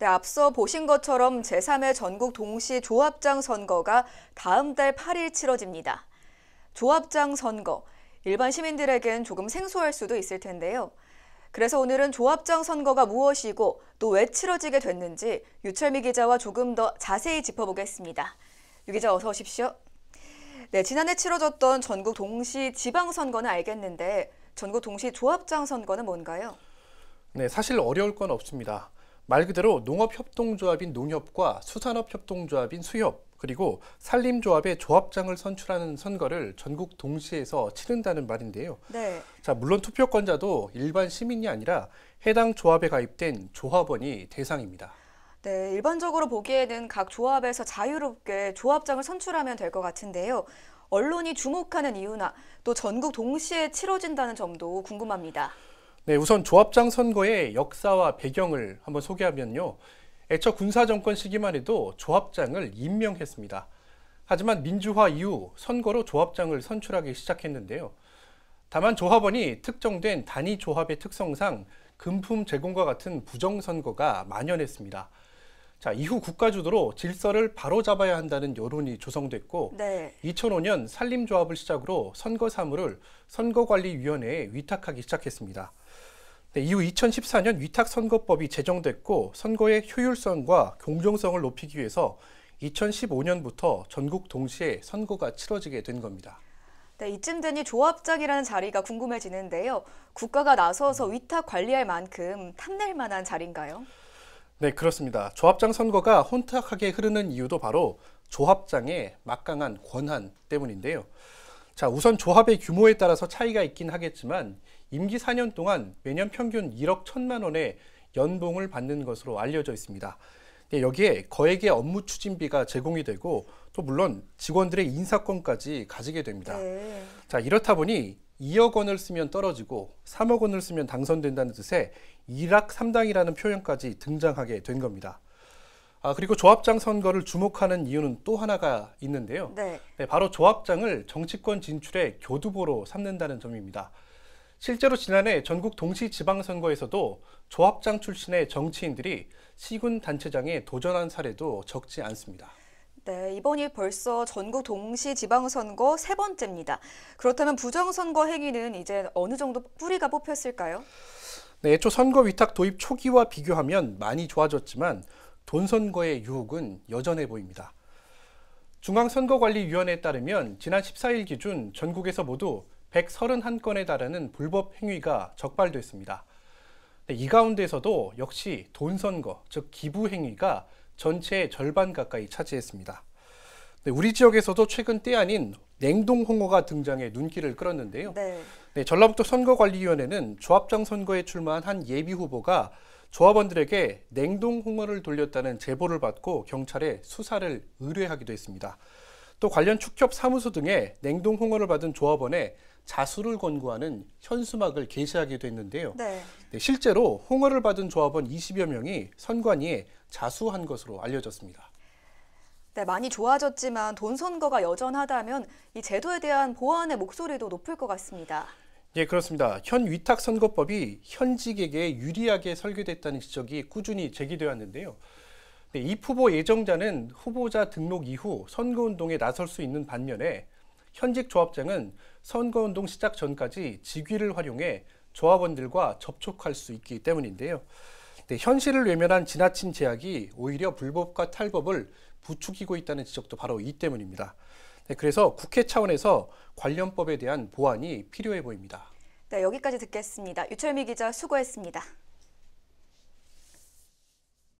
네, 앞서 보신 것처럼 제3회 전국 동시 조합장 선거가 다음 달 8일 치러집니다. 조합장 선거, 일반 시민들에겐 조금 생소할 수도 있을 텐데요. 그래서 오늘은 조합장 선거가 무엇이고 또 왜 치러지게 됐는지 유철미 기자와 조금 더 자세히 짚어보겠습니다. 유 기자 어서 오십시오. 네, 지난해 치러졌던 전국 동시 지방선거는 알겠는데 전국 동시 조합장 선거는 뭔가요? 네, 사실 어려울 건 없습니다. 말 그대로 농업협동조합인 농협과 수산업협동조합인 수협 그리고 산림조합의 조합장을 선출하는 선거를 전국 동시에서 치른다는 말인데요. 네. 자, 물론 투표권자도 일반 시민이 아니라 해당 조합에 가입된 조합원이 대상입니다. 네, 일반적으로 보기에는 각 조합에서 자유롭게 조합장을 선출하면 될 것 같은데요. 언론이 주목하는 이유나 또 전국 동시에 치러진다는 점도 궁금합니다. 네, 우선 조합장 선거의 역사와 배경을 한번 소개하면요. 애초 군사정권 시기만 해도 조합장을 임명했습니다. 하지만 민주화 이후 선거로 조합장을 선출하기 시작했는데요. 다만 조합원이 특정된 단위 조합의 특성상 금품 제공과 같은 부정선거가 만연했습니다. 자, 이후 국가주도로 질서를 바로잡아야 한다는 여론이 조성됐고 네. 2005년 산림조합을 시작으로 선거 사무를 선거관리위원회에 위탁하기 시작했습니다. 네, 이후 2014년 위탁선거법이 제정됐고 선거의 효율성과 공정성을 높이기 위해서 2015년부터 전국 동시에 선거가 치러지게 된 겁니다. 네, 이쯤 되니 조합장이라는 자리가 궁금해지는데요. 국가가 나서서 위탁 관리할 만큼 탐낼 만한 자리인가요? 네, 그렇습니다. 조합장 선거가 혼탁하게 흐르는 이유도 바로 조합장의 막강한 권한 때문인데요. 자, 우선 조합의 규모에 따라서 차이가 있긴 하겠지만 임기 4년 동안 매년 평균 1억 1천만 원의 연봉을 받는 것으로 알려져 있습니다. 여기에 거액의 업무 추진비가 제공이 되고 또 물론 직원들의 인사권까지 가지게 됩니다. 네. 자, 이렇다 보니 2억 원을 쓰면 떨어지고 3억 원을 쓰면 당선된다는 뜻의 1악 3당이라는 표현까지 등장하게 된 겁니다. 아, 그리고 조합장 선거를 주목하는 이유는 또 하나가 있는데요. 네. 네, 바로 조합장을 정치권 진출의 교두보로 삼는다는 점입니다. 실제로 지난해 전국 동시 지방선거에서도 조합장 출신의 정치인들이 시군 단체장에 도전한 사례도 적지 않습니다. 네, 이번이 벌써 전국 동시 지방선거 세 번째입니다. 그렇다면 부정선거 행위는 이제 어느 정도 뿌리가 뽑혔을까요? 네, 애초 선거 위탁 도입 초기와 비교하면 많이 좋아졌지만 돈 선거의 유혹은 여전해 보입니다. 중앙선거관리위원회에 따르면 지난 14일 기준 전국에서 모두 131건에 달하는 불법 행위가 적발됐습니다. 네, 이 가운데서도 역시 돈 선거, 즉 기부 행위가 전체의 절반 가까이 차지했습니다. 네, 우리 지역에서도 최근 때 아닌 냉동 홍어가 등장해 눈길을 끌었는데요. 네. 네, 전라북도 선거관리위원회는 조합장 선거에 출마한 한 예비 후보가 조합원들에게 냉동 홍어를 돌렸다는 제보를 받고 경찰에 수사를 의뢰하기도 했습니다. 또 관련 축협 사무소 등에 냉동 홍어를 받은 조합원에 자수를 권고하는 현수막을 게시하기도 했는데요. 네. 네, 실제로 홍어를 받은 조합원 20여 명이 선관위에 자수한 것으로 알려졌습니다. 네, 많이 좋아졌지만 돈 선거가 여전하다면 이 제도에 대한 보완의 목소리도 높을 것 같습니다. 예, 그렇습니다. 현 위탁선거법이 현직에게 유리하게 설계됐다는 지적이 꾸준히 제기되었는데요. 네, 이 후보 예정자는 후보자 등록 이후 선거운동에 나설 수 있는 반면에 현직 조합장은 선거운동 시작 전까지 직위를 활용해 조합원들과 접촉할 수 있기 때문인데요. 네, 현실을 외면한 지나친 제약이 오히려 불법과 탈법을 부추기고 있다는 지적도 바로 이 때문입니다. 네, 그래서 국회 차원에서 관련법에 대한 보완이 필요해 보입니다. 네, 여기까지 듣겠습니다. 유철미 기자 수고했습니다.